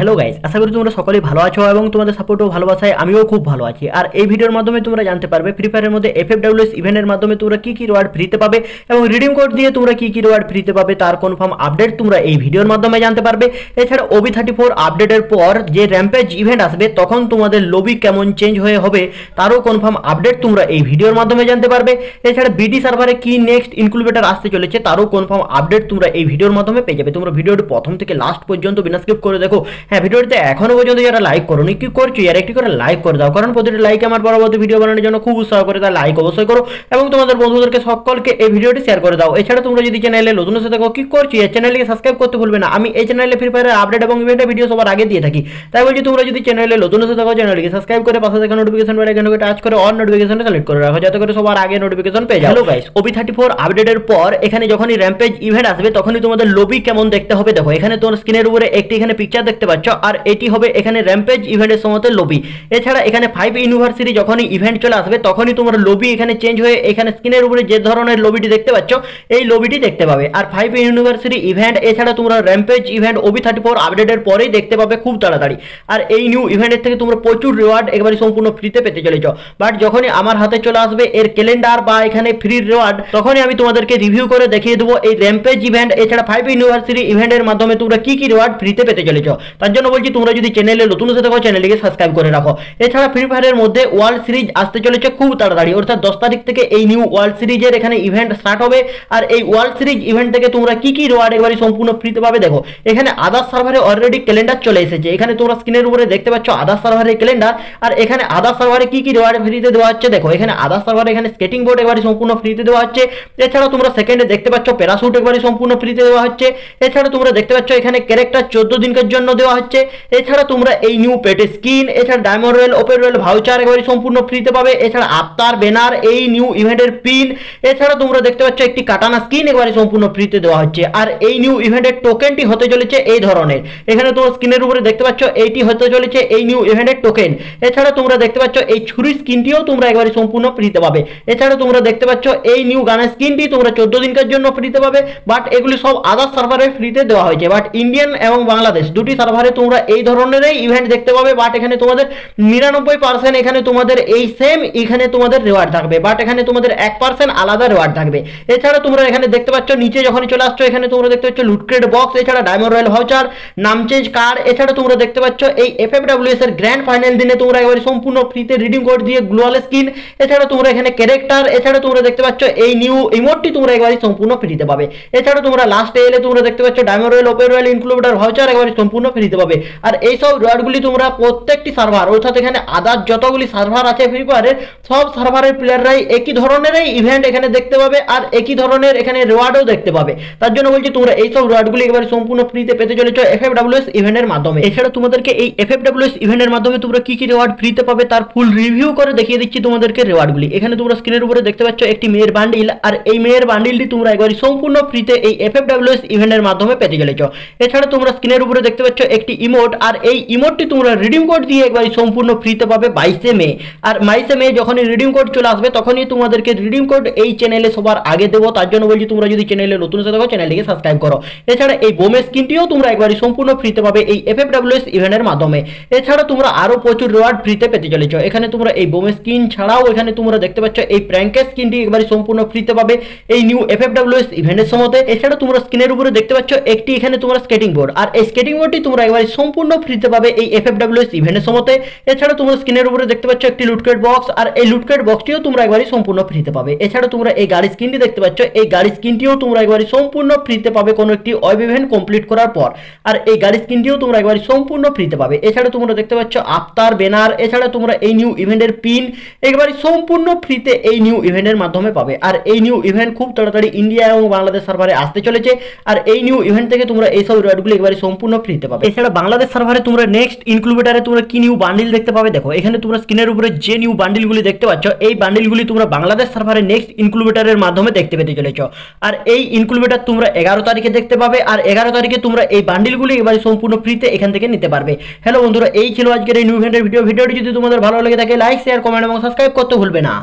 hello guys আশা করি তোমরা সকলেই ভালো আছো এবং তোমাদের সাপোর্টও ভালোবাসায় আমিও খুব ভালো আছি আর এই ভিডিওর মাধ্যমে তোমরা জানতে পারবে ফ্রি ফায়ারের মধ্যে এফ এফ ডাব্লিউএস ইভেন্টের মাধ্যমে তোমরা কী কী রোয়ার্ড ফ্রিতে পাবে এবং রিডিম কোড দিয়ে তোমরা কী কী রোয়ার্ড ফ্রিতে পাবে তার কনফার্ম আপডেট তোমরা এই ভিডিওর মাধ্যমে জানতে পারবে এছাড়া ওবি থার্টি ফোর আপডেটের পর যে র্যাম্পেজ ইভেন্ট আসবে তখন তোমাদের লবি কেমন চেঞ্জ হয়ে হবে তারও কনফার্ম আপডেট তোমরা এই ভিডিওর মাধ্যমে জানতে পারবে এছাড়া বিডি সার্ভারে কী নেক্সট ইনক্লুবেটার আসতে চলেছে তারও কনফার্ম আপডেট তোমরা এই ভিডিওর মাধ্যমে পেয়ে যাবে তোমরা ভিডিওটি প্রথম থেকে লাস্ট পর্যন্ত বিনা স্কিপ করে দেখো হ্যাঁ ভিডিওটিতে এখনও পর্যন্ত যারা লাইক করোনি কি করছো আর একটি করে লাইক করে দাও কারণ প্রতিটি লাইক আমার পরবর্তী ভিডিও বানানোর জন্য খুব উৎসাহ করে তার লাইক অবশ্যই করো এবং তোমাদের বন্ধুদেরকে সকলকে এই ভিডিওটি শেয়ার করে দাও এছাড়া তোমরা যদি চ্যানেলে নতুন সাথে কি করছো এই চ্যানেলকে সাবস্ক্রাইব করতে ভুলবে না আমি এই চ্যানেলে ফ্রি ফায়ার আপডেট এবং ইভেন্টের ভিডিও সবার আগে দিয়ে থাকি তাই বলছি তোমরা যদি চ্যানেলে নতুন সাথে থাকো চ্যানেলকে সাবস্ক্রাইব করে পাশে থাকা নোটিফিকেশন বেল আইকনকে টাচ করে অন নোটিফিকেশনে সিলেক্ট করে রাখো যাতে করে সবার আগে নোটিফিকেশন পেয়ে যাও গাইস ওবি থার্টি ফোর আপডেটের পর এখানে যখনই র্যাম্পেজ ইভেন্ট আসবে তখনই তোমাদের লবি কেমন দেখতে হবে দেখো এখানে তোমার স্ক্রিনের উপরে একটি এখানে পিকচার দেখতে পাচ্ছ পাচ্ছ আর এটি হবে এখানে র্যাম্পেজ ইভেন্টের সময়তে লবি এছাড়া এখানে ফাইভ ইউনিভার্সিটি যখনই ইভেন্ট চলে আসবে তখনই তোমার লবি এখানে চেঞ্জ হয়ে এখানে স্ক্রিনের উপরে যে ধরনের লবিটি দেখতে পাচ্ছ এই লবিটি দেখতে পাবে আর ফাইভ ইউনিভার্সিটি ইভেন্ট এছাড়া তোমরা rampage event OB thirty four আপডেটের পরেই দেখতে পাবে খুব তাড়াতাড়ি আর এই নিউ ইভেন্টের থেকে তোমরা প্রচুর রিওয়ার্ড একবারে সম্পূর্ণ ফ্রিতে পেতে চলেছ বাট যখনই আমার হাতে চলে আসবে এর ক্যালেন্ডার বা এখানে ফ্রি রিওয়ার্ড তখনই আমি তোমাদেরকে রিভিউ করে দেখিয়ে দেবো এই র্যাম্পেজ ইভেন্ট এছাড়া ফাইভ ইউনিভার্সিটি ইভেন্টের মাধ্যমে তোমরা কি কি রিওয়ার্ড ফ্রিতে পেতে চলেছ তার তার জন্য বলছি তোমরা যদি চ্যানেলে নতুন হতে থাকো চ্যানেলটিকে সাবস্ক্রাইব করে রাখো এছাড়া ফ্রি ফায়ারের মধ্যে ওয়ার্ল্ড সিরিজ আসতে চলেছে খুব তাড়াতাড়ি অর্থাৎ দশ তারিখ থেকে এই নিউ ওয়ার্ল্ড সিরিজের এখানে ইভেন্ট স্টার্ট হবে আর এই ওয়ার্ল্ড সিরিজ ইভেন্ট থেকে তোমরা কি কি রোয়ার্ড একবারই সম্পূর্ণ ফ্রিতে পাবে দেখো এখানে আদার সার্ভারে অলরেডি ক্যালেন্ডার চলে এসেছে এখানে তোমরা স্ক্রিনের উপরে দেখতে পাচ্ছ আদার সার্ভারের ক্যালেন্ডার আর এখানে আদার সার্ভারে কি কি রোয়ার্ড ফ্রিতে দেওয়া হচ্ছে দেখো এখানে আদার সার্ভারে এখানে স্কেটিং বোর্ড একবারই সম্পূর্ণ ফ্রিতে দেওয়া হচ্ছে এছাড়া তোমরা সেকেন্ডে দেখতে পাচ্ছ প্যারাসুট একবারই সম্পূর্ণ ফ্রিতে দেওয়া হচ্ছে এছাড়া তোমরা দেখতে পাচ্ছ এখানে ক্যারেক্টার চোদ্দ দিনের জন্য দেওয়া হচ্ছে এছাড়া তোমরা এই নিউ পেটে স্কিন এছাড়া diamond royale open royale voucher একেবারে সম্পূর্ণ ফ্রিতে পাবে এছাড়া আফতার ব্যানার এই নিউ ইভেন্টের পিন এছাড়া তোমরা দেখতে পাচ্ছ একটি কাটানা স্কিন একেবারে সম্পূর্ণ ফ্রিতে দেওয়া হচ্ছে আর এই নিউ ইভেন্টের টোকেনটি হতে চলেছে এই ধরনের এখানে তোমরা স্ক্রিনের উপরে দেখতে পাচ্ছ এইটি হতে চলেছে এই নিউ ইভেন্টের টোকেন এছাড়া তোমরা দেখতে পাচ্ছ এই ছুরি স্কিনটিও তোমরা একেবারে সম্পূর্ণ ফ্রিতে পাবে এছাড়া তোমরা দেখতে পাচ্ছ এই নিউ গানের স্কিনটি তোমরা চোদ্দ দিনকার জন্য ফ্রিতে পাবে বাট এগুলি সব আদার সার্ভারে ফ্রিতে দেওয়া হয়েছে বাট ইন্ডিয়ান এবং বাংলাদেশ দুটি সার্ভার সার্ভারে তোমরা এই ধরনের ইভেন্ট দেখতে পাবে বাট এখানে তোমাদের নিরানব্বই পার্সেন্ট এখানে তোমাদের এই সেম এখানে তোমাদের রেওয়ার্ড থাকবে বাট এখানে তোমাদের এক পার্সেন্ট আলাদা রেওয়ার্ড থাকবে এছাড়া তোমরা এখানে দেখতে পাচ্ছ নিচে যখন চলে আসছো এখানে তোমরা দেখতে পাচ্ছ লুটক্রেড বক্স এছাড়া ডায়মন্ড রয়্যাল ভাউচার নাম চেঞ্জ কার এছাড়া তোমরা দেখতে পাচ্ছ এই এফ এফ এর গ্র্যান্ড ফাইনাল দিনে তোমরা একবারে সম্পূর্ণ ফ্রিতে রিডিম কোড দিয়ে গ্লোয়াল স্কিন এছাড়া তোমরা এখানে ক্যারেক্টার এছাড়া তোমরা দেখতে পাচ্ছ এই নিউ ইমোটটি তোমরা একবারে সম্পূর্ণ ফ্রিতে পাবে এছাড়া তোমরা লাস্টে এলে তোমরা দেখতে পাচ্ছ ডায়মন্ড রয়্যাল ওপেন রয়্যাল ইনক্লুডার ভাউচার একবারে সম্পূর্ণ ফ্রি দিতে পারবে আর এই সব তোমরা প্রত্যেকটি সার্ভার অর্থাৎ এখানে আদার যতগুলি সার্ভার আছে ফ্রি ফায়ারের সব সার্ভারের প্লেয়াররাই একই ধরনেরই ইভেন্ট এখানে দেখতে পাবে আর একই ধরনের এখানে রিওয়ার্ডও দেখতে পাবে তার জন্য বলছি তোমরা এই সব গুলি একেবারে সম্পূর্ণ ফ্রিতে পেতে চলেছো এফ এফ ডাব্লিউএস ইভেন্টের মাধ্যমে এছাড়া তোমাদেরকে এই এফ এফ ডাব্লিউএস ইভেন্টের মাধ্যমে তোমরা কি কি রিওয়ার্ড ফ্রিতে পাবে তার ফুল রিভিউ করে দেখিয়ে দিচ্ছি তোমাদেরকে গুলি এখানে তোমরা স্ক্রিনের উপরে দেখতে পাচ্ছ একটি মেয়ের বান্ডিল আর এই মেয়ের বান্ডিলটি তোমরা একবারই সম্পূর্ণ ফ্রিতে এই এফ এফ ডাব্লিউএস ইভেন্টের মাধ্যমে পেতে চলেছ এছাড়া তোমরা স্ক্রিনের উপরে দেখতে পাচ্ছ একটি ইমোট আর এই ইমোটটি তোমরা রিডিম কোড দিয়ে একবার সম্পূর্ণ ফ্রিতে পাবে বাইশে মে আর বাইশে মে যখনই রিডিম কোড চলে আসবে তখনই তোমাদেরকে রিডিম কোড এই চ্যানেলে সবার আগে দেবো তার জন্য বলছি তোমরা যদি চ্যানেলে নতুন এসে দেখো চ্যানেলটিকে সাবস্ক্রাইব করো এছাড়া এই বোমে স্কিনটিও তোমরা একবারই সম্পূর্ণ ফ্রিতে পাবে এই এফ এফডাব্লিউএস ইভেন্টের মাধ্যমে এছাড়া তোমরা আরও প্রচুর রিওয়ার্ড ফ্রিতে পেতে চলেছ এখানে তোমরা এই বোমে স্কিন ছাড়াও এখানে তোমরা দেখতে পাচ্ছ এই প্র্যাঙ্কের স্কিনটি একবারই সম্পূর্ণ ফ্রিতে পাবে এই নিউ এফ এফডাব্লিউএস ইভেন্টের সময়তে এছাড়া তোমরা স্ক্রিনের উপরে দেখতে পাচ্ছ একটি এখানে তোমরা স্কেটিং বোর্ড আর এই স্কেটিং বোর্ডটি তোমরা একেবারে সম্পূর্ণ ফ্রিতে পাবে এই এফ এফ ডাব্লিউএস ইভেন্টের সময়তে এছাড়া তোমরা স্ক্রিনের উপরে দেখতে পাচ্ছ একটি লুটকেট বক্স আর এই লুটকেট বক্সটিও তোমরা একবারে সম্পূর্ণ ফ্রিতে পাবে এছাড়া তোমরা এই গাড়ির স্কিনটি দেখতে পাচ্ছ এই গাড়ির স্কিনটিও তোমরা একবারে সম্পূর্ণ ফ্রিতে পাবে কোনো একটি ওয়েব ইভেন্ট কমপ্লিট করার পর আর এই গাড়ির স্কিনটিও তোমরা একবারে সম্পূর্ণ ফ্রিতে পাবে এছাড়া তোমরা দেখতে পাচ্ছ আফতার ব্যানার এছাড়া তোমরা এই নিউ ইভেন্টের পিন একবারে সম্পূর্ণ ফ্রিতে এই নিউ ইভেন্টের মাধ্যমে পাবে আর এই নিউ ইভেন্ট খুব তাড়াতাড়ি ইন্ডিয়া এবং বাংলাদেশ সার্ভারে আসতে চলেছে আর এই নিউ ইভেন্ট থেকে তোমরা এইসব রেডগুলি একবারে সম্পূর্ণ ফ্রিতে পাবে এছাড়া বাংলাদেশ সার্ভারে তোমরা নেক্সট ইনক্লুবেটারে তোমরা কি নিউ বান্ডিল দেখতে পাবে দেখো এখানে তোমরা স্ক্রিনের উপরে যে নিউ বান্ডিলগুলি দেখতে পাচ্ছ এই বান্ডিলগুলি তোমরা বাংলাদেশ সার্ভারে নেক্সট ইনক্লুবেটারের মাধ্যমে দেখতে পেতে চলেছ আর এই ইনক্লুবেটার তোমরা এগারো তারিখে দেখতে পাবে আর এগারো তারিখে তোমরা এই বান্ডিলগুলি এবারে সম্পূর্ণ ফ্রিতে এখান থেকে নিতে পারবে হ্যালো বন্ধুরা এই ছিল আজকের এই নিউ ভিডিও ভিডিওটি যদি তোমাদের ভালো লেগে থাকে লাইক শেয়ার কমেন্ট এবং সাবস্ক্রাইব করতে ভুলবে না